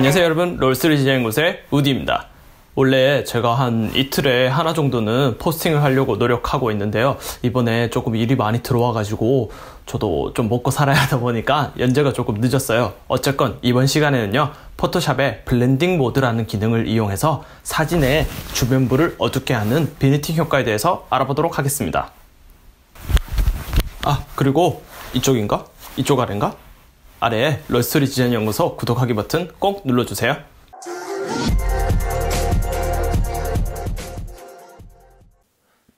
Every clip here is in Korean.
안녕하세요 여러분 롤스를 디자인 곳의 우디입니다. 원래 제가 한 이틀에 하나 정도는 포스팅을 하려고 노력하고 있는데요. 이번에 조금 일이 많이 들어와가지고 저도 좀 먹고 살아야 하다 보니까 연재가 조금 늦었어요. 어쨌건 이번 시간에는요. 포토샵의 블렌딩 모드라는 기능을 이용해서 사진의 주변부를 어둡게 하는 비니팅 효과에 대해서 알아보도록 하겠습니다. 아, 그리고 이쪽인가? 이쪽 아래인가? 아래에 럴스토리 지전연구소 구독하기 버튼 꼭 눌러주세요.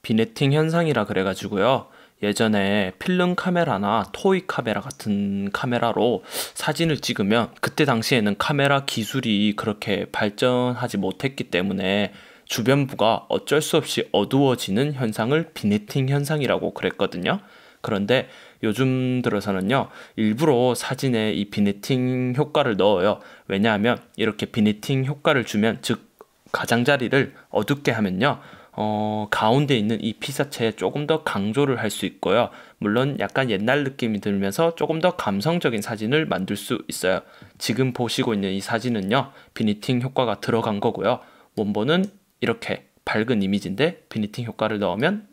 비네팅 현상이라 그래가지고요. 예전에 필름 카메라나 토이 카메라 같은 카메라로 사진을 찍으면 그때 당시에는 카메라 기술이 그렇게 발전하지 못했기 때문에 주변부가 어쩔 수 없이 어두워지는 현상을 비네팅 현상이라고 그랬거든요. 그런데 요즘 들어서는요, 일부러 사진에 이 비니팅 효과를 넣어요. 왜냐하면 이렇게 비니팅 효과를 주면, 즉, 가장자리를 어둡게 하면요, 어, 가운데 있는 이 피사체에 조금 더 강조를 할 수 있고요. 물론 약간 옛날 느낌이 들면서 조금 더 감성적인 사진을 만들 수 있어요. 지금 보시고 있는 이 사진은요, 비니팅 효과가 들어간 거고요. 원본은 이렇게 밝은 이미지인데 비니팅 효과를 넣으면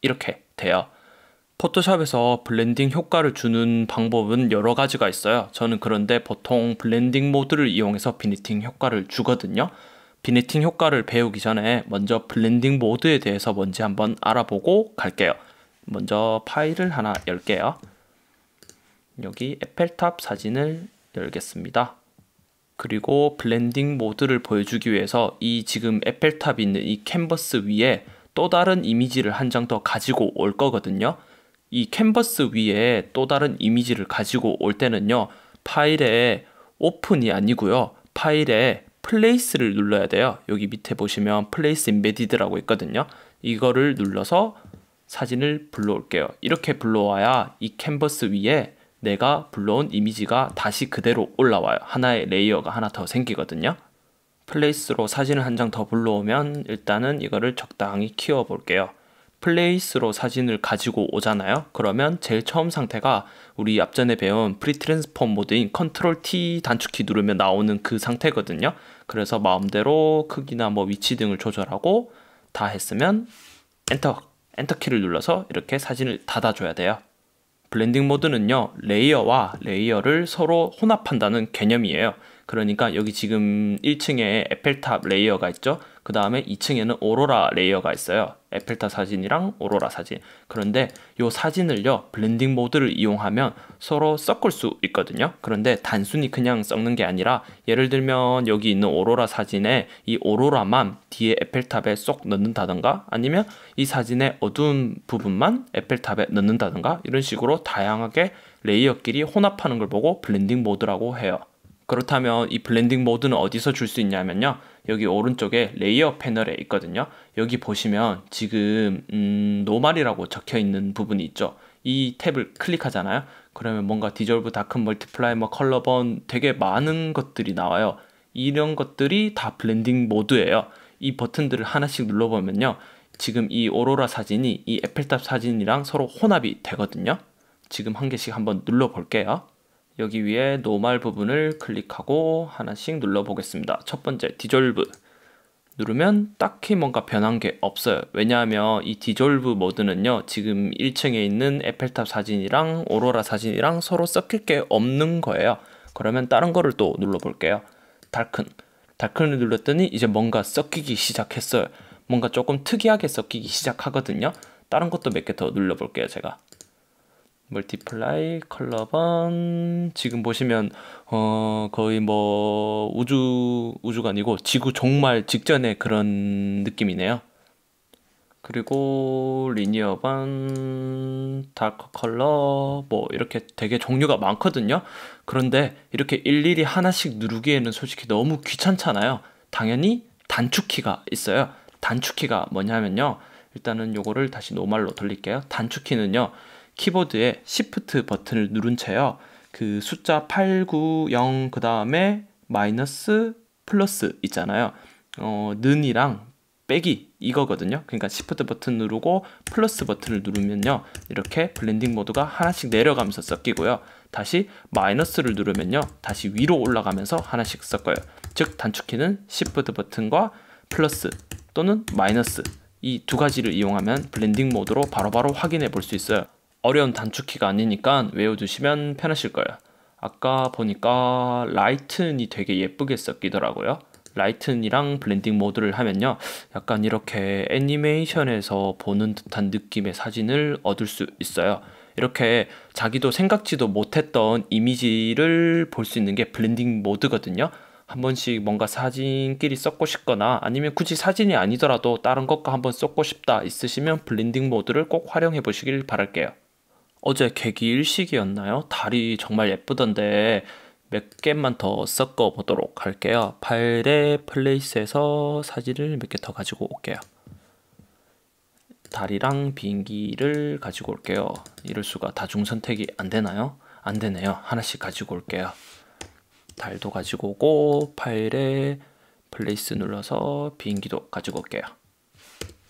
이렇게 돼요. 포토샵에서 블렌딩 효과를 주는 방법은 여러 가지가 있어요. 저는 그런데 보통 블렌딩 모드를 이용해서 비니팅 효과를 주거든요. 비니팅 효과를 배우기 전에 먼저 블렌딩 모드에 대해서 뭔지 한번 알아보고 갈게요. 먼저 파일을 하나 열게요. 여기 에펠탑 사진을 열겠습니다. 그리고 블렌딩 모드를 보여주기 위해서 이 지금 에펠탑이 있는 이 캔버스 위에 또 다른 이미지를 한 장 더 가지고 올 거거든요. 이 캔버스 위에 또 다른 이미지를 가지고 올 때는요. 파일에 오픈이 아니고요. 파일에 플레이스를 눌러야 돼요. 여기 밑에 보시면 플레이스 인베디드라고 있거든요. 이거를 눌러서 사진을 불러올게요. 이렇게 불러와야 이 캔버스 위에 내가 불러온 이미지가 다시 그대로 올라와요. 하나의 레이어가 하나 더 생기거든요. 플레이스로 사진을 한 장 더 불러오면 일단은 이거를 적당히 키워볼게요. 플레이스로 사진을 가지고 오잖아요. 그러면 제일 처음 상태가 우리 앞전에 배운 프리트랜스폼 모드인 컨트롤 T 단축키 누르면 나오는 그 상태거든요. 그래서 마음대로 크기나 뭐 위치 등을 조절하고 다 했으면 엔터 엔터키를 눌러서 이렇게 사진을 닫아줘야 돼요. 블렌딩 모드는요, 레이어와 레이어를 서로 혼합한다는 개념이에요. 그러니까 여기 지금 1층에 에펠탑 레이어가 있죠. 그 다음에 2층에는 오로라 레이어가 있어요. 에펠탑 사진이랑 오로라 사진. 그런데 이 사진을요, 블렌딩 모드를 이용하면 서로 섞을 수 있거든요. 그런데 단순히 그냥 섞는 게 아니라 예를 들면 여기 있는 오로라 사진에 이 오로라만 뒤에 에펠탑에 쏙 넣는다던가 아니면 이 사진의 어두운 부분만 에펠탑에 넣는다던가 이런 식으로 다양하게 레이어끼리 혼합하는 걸 보고 블렌딩 모드라고 해요. 그렇다면 이 블렌딩 모드는 어디서 줄 수 있냐면요. 여기 오른쪽에 레이어 패널에 있거든요. 여기 보시면 지금 음, 노말이라고 적혀 있는 부분이 있죠. 이 탭을 클릭하잖아요. 그러면 뭔가 디졸브 다크 멀티플라이 머 컬러번 되게 많은 것들이 나와요. 이런 것들이 다 블렌딩 모드예요. 이 버튼들을 하나씩 눌러보면요. 지금 이 오로라 사진이 이 에펠탑 사진이랑 서로 혼합이 되거든요. 지금 한 개씩 한번 눌러볼게요. 여기 위에 노말 부분을 클릭하고 하나씩 눌러 보겠습니다. 첫 번째 디졸브 누르면 딱히 뭔가 변한 게 없어요. 왜냐하면 이 디졸브 모드는요. 지금 1층에 있는 에펠탑 사진이랑 오로라 사진이랑 서로 섞일 게 없는 거예요. 그러면 다른 거를 또 눌러 볼게요. 달큰 달큰을 눌렀더니 이제 뭔가 섞이기 시작했어요. 뭔가 조금 특이하게 섞이기 시작하거든요. 다른 것도 몇 개 더 눌러 볼게요. 제가 멀티플라이 컬러번 지금 보시면 어 거의 뭐 우주 우주가 아니고 지구 정말 직전의 그런 느낌이네요. 그리고 리니어 번 다크 컬러 뭐 이렇게 되게 종류가 많거든요. 그런데 이렇게 일일이 하나씩 누르기에는 솔직히 너무 귀찮잖아요. 당연히 단축키가 있어요. 단축키가 뭐냐면요. 일단은 요거를 다시 노말로 돌릴게요. 단축키는요. 키보드에 시프트 버튼을 누른 채요. 그 숫자 890그 다음에 마이너스 플러스 있잖아요. 어, 는이랑 빼기 이거거든요. 그러니까 시프트 버튼 누르고 플러스 버튼을 누르면요. 이렇게 블렌딩 모드가 하나씩 내려가면서 섞이고요. 다시 마이너스를 누르면요. 다시 위로 올라가면서 하나씩 섞어요. 즉 단축키는 시프트 버튼과 플러스 또는 마이너스 이 두 가지를 이용하면 블렌딩 모드로 바로바로 바로 확인해 볼 수 있어요. 어려운 단축키가 아니니까 외워두시면 편하실 거예요. 아까 보니까 라이튼이 되게 예쁘게 섞이더라고요. 라이튼이랑 블렌딩 모드를 하면요. 약간 이렇게 애니메이션에서 보는 듯한 느낌의 사진을 얻을 수 있어요. 이렇게 자기도 생각지도 못했던 이미지를 볼 수 있는 게 블렌딩 모드거든요. 한 번씩 뭔가 사진끼리 섞고 싶거나 아니면 굳이 사진이 아니더라도 다른 것과 한번 섞고 싶다 있으시면 블렌딩 모드를 꼭 활용해 보시길 바랄게요. 어제 계기 일식이었나요? 달이 정말 예쁘던데 몇 개만 더 섞어 보도록 할게요. 발레 플레이스에서 사진을 몇 개 더 가지고 올게요. 달이랑 비행기를 가지고 올게요. 이럴 수가 다중 선택이 안 되나요? 안 되네요. 하나씩 가지고 올게요. 달도 가지고 오고 파일에 플레이스 눌러서 비행기도 가지고 올게요.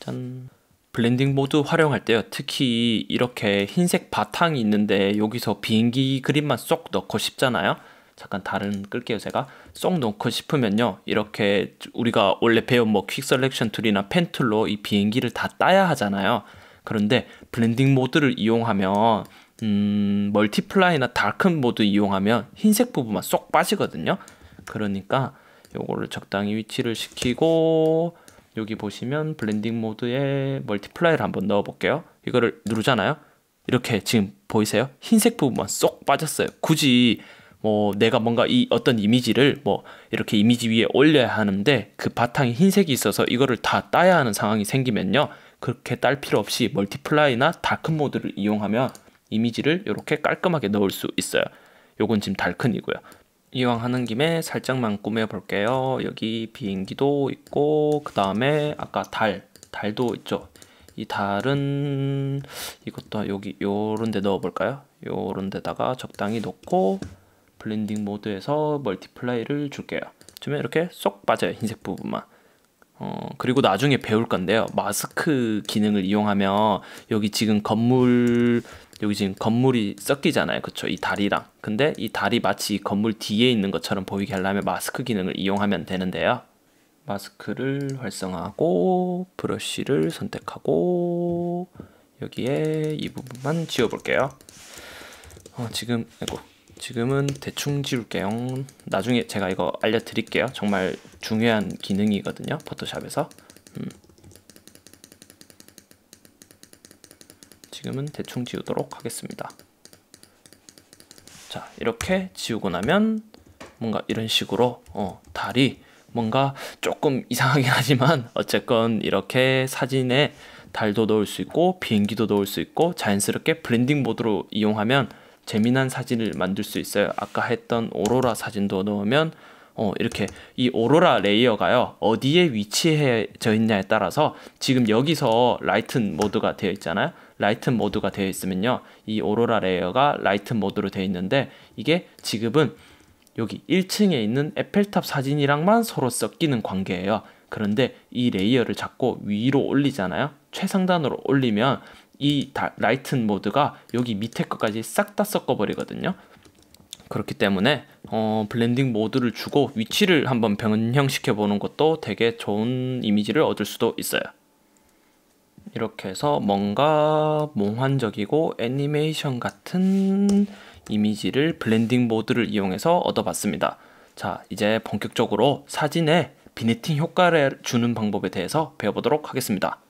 짠. 블렌딩 모드 활용할 때요. 특히 이렇게 흰색 바탕이 있는데 여기서 비행기 그림만 쏙 넣고 싶잖아요. 잠깐 다른 끌게요 제가 쏙 넣고 싶으면요 이렇게 우리가 원래 배운 뭐 퀵셀렉션 툴이나 펜툴로 이 비행기를 다 따야 하잖아요 그런데 블렌딩 모드를 이용하면 음, 멀티플라이나 다큰 모드 이용하면 흰색 부분만 쏙 빠지거든요 그러니까 요거를 적당히 위치를 시키고 여기 보시면 블렌딩 모드에 멀티플라이를 한번 넣어 볼게요. 이거를 누르잖아요. 이렇게 지금 보이세요? 흰색 부분만 쏙 빠졌어요. 굳이 뭐 내가 뭔가 이 어떤 이미지를 뭐 이렇게 이미지 위에 올려야 하는데 그바탕에 흰색이 있어서 이거를 다 따야 하는 상황이 생기면요. 그렇게 딸 필요 없이 멀티플라이나 다크 모드를 이용하면 이미지를 이렇게 깔끔하게 넣을 수 있어요. 요건 지금 달큰이고요. 이왕 하는 김에 살짝만 꾸며볼게요. 여기 비행기도 있고 그 다음에 아까 달, 달도 있죠. 이 달은 이것도 여기 요런 데 넣어볼까요? 요런 데다가 적당히 넣고 블렌딩 모드에서 멀티플라이를 줄게요. 주 이렇게 쏙 빠져요. 흰색 부분만. 어, 그리고 나중에 배울 건데요. 마스크 기능을 이용하면 여기 지금 건물 여기 지금 건물이 섞이잖아요. 그쵸? 이 다리랑. 근데 이 다리 마치 건물 뒤에 있는 것처럼 보이게 하려면 마스크 기능을 이용하면 되는데요. 마스크를 활성화하고 브러쉬를 선택하고 여기에 이 부분만 지워볼게요. 어, 지금 아이고 지금은 대충 지울게요. 나중에 제가 이거 알려드릴게요. 정말 중요한 기능이거든요. 포토샵에서. 음. 지금은 대충 지우도록 하겠습니다. 자, 이렇게 지우고 나면 뭔가 이런 식으로 어, 달이 뭔가 조금 이상하긴 하지만 어쨌건 이렇게 사진에 달도 넣을 수 있고 비행기도 넣을 수 있고 자연스럽게 블렌딩 모드로 이용하면 재미난 사진을 만들 수 있어요. 아까 했던 오로라 사진도 넣으면 어, 이렇게 이 오로라 레이어가요 어디에 위치해져 있냐에 따라서 지금 여기서 라이트 모드가 되어 있잖아요 라이트 모드가 되어 있으면요 이 오로라 레이어가 라이트 모드로 되어 있는데 이게 지금은 여기 1층에 있는 에펠탑 사진이랑만 서로 섞이는 관계예요 그런데 이 레이어를 잡고 위로 올리잖아요 최상단으로 올리면 이 라이튼 모드가 여기 밑에 것까지 싹 다 섞어버리거든요. 그렇기 때문에 어, 블렌딩 모드를 주고 위치를 한번 변형시켜 보는 것도 되게 좋은 이미지를 얻을 수도 있어요. 이렇게 해서 뭔가 몽환적이고 애니메이션 같은 이미지를 블렌딩 모드를 이용해서 얻어봤습니다. 자, 이제 본격적으로 사진에 비네팅 효과를 주는 방법에 대해서 배워보도록 하겠습니다.